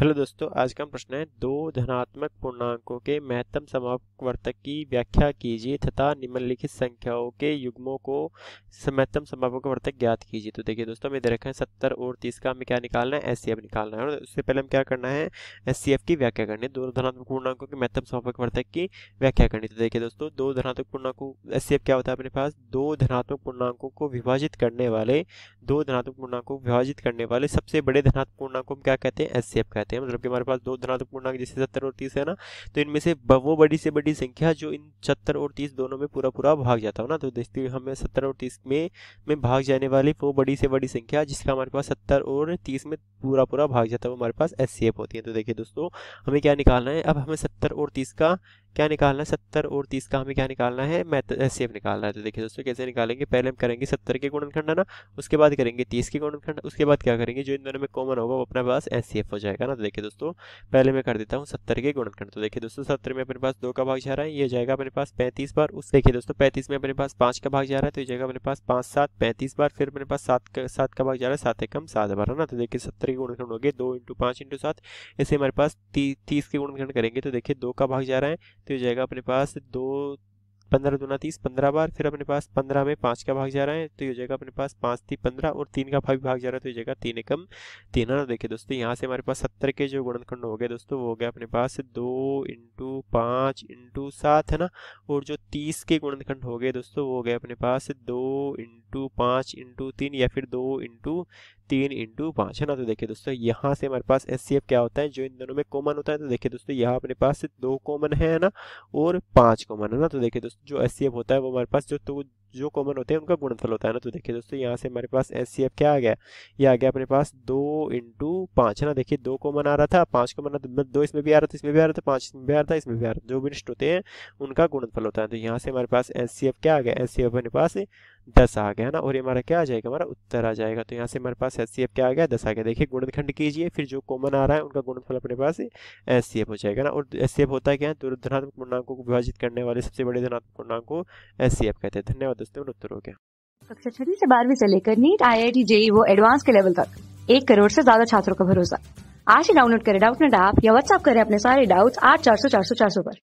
hello दोस्तों आज का प्रश्न है दो धनात्मक पूर्णांकों के महत्तम समापवर्तक की व्याख्या कीजिए तथा निम्नलिखित संख्याओं के युग्मों को महत्तम वर्तक ज्ञात कीजिए तो देखिए दोस्तों हमें दे रखा है सत्तर और तीस का हमें क्या निकालना है एस निकालना है और उससे पहले हम क्या करना है एस की व्याख्या करनी है दो धनात्मक पूर्णांकों के महत्तम वर्तक की व्याख्या करनी तो देखिए दोस्तों दो धनात्मक पूर्णांकों एस क्या होता है अपने पास दो धनात्मक पूर्णांकों को विभाजित करने वाले दो धनात्मक पूर्णांकों को विभाजित करने वाले सबसे बड़े धनात्मक पूर्णांकों को हम क्या कहते हैं एस कहते कहते हैं मतलब कि हमारे पास दो धनात्मक पूर्णांक जैसे सत्तर और तीस है ना तो इनमें से वो बड़ी से बड़ी संख्या जो इन सत्तर और तीस दोनों में पूरा पूरा भाग जाता हो ना तो देखते हुए हमें सत्तर और तीस में में भाग जाने वाली वो बड़ी से बड़ी संख्या जिसका हमारे पास सत्तर और तीस में पूरा पूरा भाग जाता है वो हमारे पास एस होती है तो देखिए दोस्तों हमें क्या निकालना है अब हमें सत्तर और तीस का क्या निकालना है सत्तर और तीस का हमें क्या निकालना है मैथ एचसीएफ निकालना है तो देखिए दोस्तों कैसे निकालेंगे पहले हम करेंगे सत्तर के खंड ना उसके बाद करेंगे तीस के खंड उसके बाद क्या करेंगे जो इन दोनों में कॉमन होगा वो अपने पास एस हो जाएगा ना तो देखिए दोस्तों पहले मैं कर देता हूँ सत्तर के खंड तो देखिए दोस्तों सत्तर में अपने पास दो का भाग जा रहा है ये जाएगा अपने पास पैंतीस बार उस देखिए दोस्तों पैंतीस में अपने पास पाँच का भाग जा रहा है तो ये जाएगा अपने पास पाँच सात पैंतीस बार फिर अपने पास सात का सात का भाग जा रहा है सात एकम सात बार है ना तो देखिए सत्तर के खंड हो गए दो इंटू पाँच इंटू सात इसे हमारे पास तीस के खंड करेंगे तो देखिए दो का भाग जा रहा है तो ये जाएगा अपने पास दो पंद्रह दूना तीस पंद्रह बार फिर अपने पास पंद्रह में पाँच का भाग जा रहा है तो ये जाएगा अपने पास पाँच तीन पंद्रह और तीन का भाग भाग जा रहा है तो ये जाएगा तीन एकम तीन और देखिए दोस्तों यहाँ से हमारे पास सत्तर के जो गुणनखंड हो गए दोस्तों वो हो गया अपने पास दो इंटू पाँच इंटू सात है ना और जो तीस के गुणनखंड हो गए दोस्तों वो हो गए अपने पास दो इंटू पाँच इंटू तीन या फिर दो इंटू तीन इंटू पाँच है ना तो देखिए दोस्तों यहाँ से हमारे पास एस क्या होता है जो इन दोनों में कॉमन होता है तो देखिए दोस्तों यहाँ अपने पास दो कॉमन है ना और पाँच कॉमन है ना तो देखिए दोस्तों जो एस होता है वो हमारे पास जो तो जो कॉमन होते हैं उनका गुणफल होता है ना तो देखिए दोस्तों यहाँ से हमारे पास एस क्या आ गया ये आ गया अपने पास दो इंटू पाँच है ना देखिए दो कॉमन आ रहा था पाँच कॉमन तो मतलब दो इसमें भी आ रहा था इसमें भी आ रहा था पाँच इसमें भी आ रहा था इसमें भी आ रहा था जो भी होते हैं उनका गुणफल होता है तो यहाँ से हमारे पास एस क्या आ गया एस अपने पास दस आ गया ना और ये हमारा क्या आ जाएगा हमारा उत्तर आ जाएगा तो यहाँ से हमारे पास एस क्या आ गया दस आ गया देखिए गुणनखंड कीजिए फिर जो कॉमन आ रहा है उनका गुणनफल अपने पास एच हो जाएगा ना और एस होता क्या है तो धनात्मक पूर्णांकों को विभाजित करने वाले सबसे बड़े धनात्मक पूर्णांक को एस कहते हैं धन्यवाद दोस्तों उत्तर हो गया कक्षा छठी से बारहवीं से लेकर NEET I I T JEE वो एडवांस के लेवल तक एक करोड़ से ज्यादा छात्रों का भरोसा आज ही डाउनलोड करें डाउट नेट ऐप या व्हाट्सअप करें अपने सारे डाउट्स आठ चार सौ चार सौ चार सौ पर